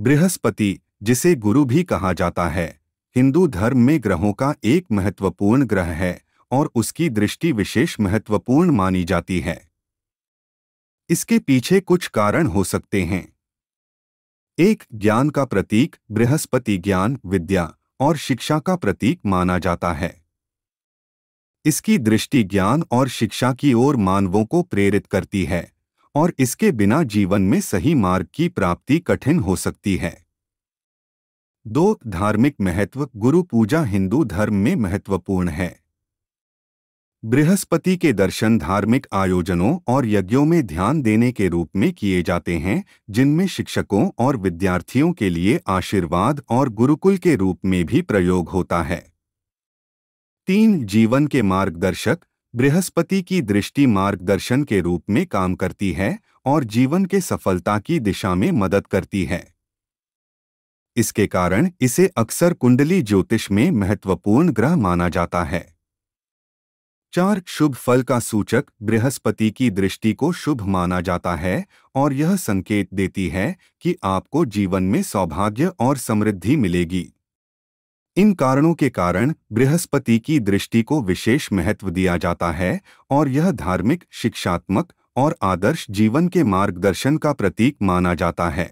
बृहस्पति जिसे गुरु भी कहा जाता है हिंदू धर्म में ग्रहों का एक महत्वपूर्ण ग्रह है और उसकी दृष्टि विशेष महत्वपूर्ण मानी जाती है इसके पीछे कुछ कारण हो सकते हैं एक ज्ञान का प्रतीक बृहस्पति ज्ञान विद्या और शिक्षा का प्रतीक माना जाता है इसकी दृष्टि ज्ञान और शिक्षा की ओर मानवों को प्रेरित करती है और इसके बिना जीवन में सही मार्ग की प्राप्ति कठिन हो सकती है दो धार्मिक महत्व गुरु पूजा हिंदू धर्म में महत्वपूर्ण है बृहस्पति के दर्शन धार्मिक आयोजनों और यज्ञों में ध्यान देने के रूप में किए जाते हैं जिनमें शिक्षकों और विद्यार्थियों के लिए आशीर्वाद और गुरुकुल के रूप में भी प्रयोग होता है तीन जीवन के मार्गदर्शक बृहस्पति की दृष्टि मार्गदर्शन के रूप में काम करती है और जीवन के सफलता की दिशा में मदद करती है इसके कारण इसे अक्सर कुंडली ज्योतिष में महत्वपूर्ण ग्रह माना जाता है चार शुभ फल का सूचक बृहस्पति की दृष्टि को शुभ माना जाता है और यह संकेत देती है कि आपको जीवन में सौभाग्य और समृद्धि मिलेगी इन कारणों के कारण बृहस्पति की दृष्टि को विशेष महत्व दिया जाता है और यह धार्मिक शिक्षात्मक और आदर्श जीवन के मार्गदर्शन का प्रतीक माना जाता है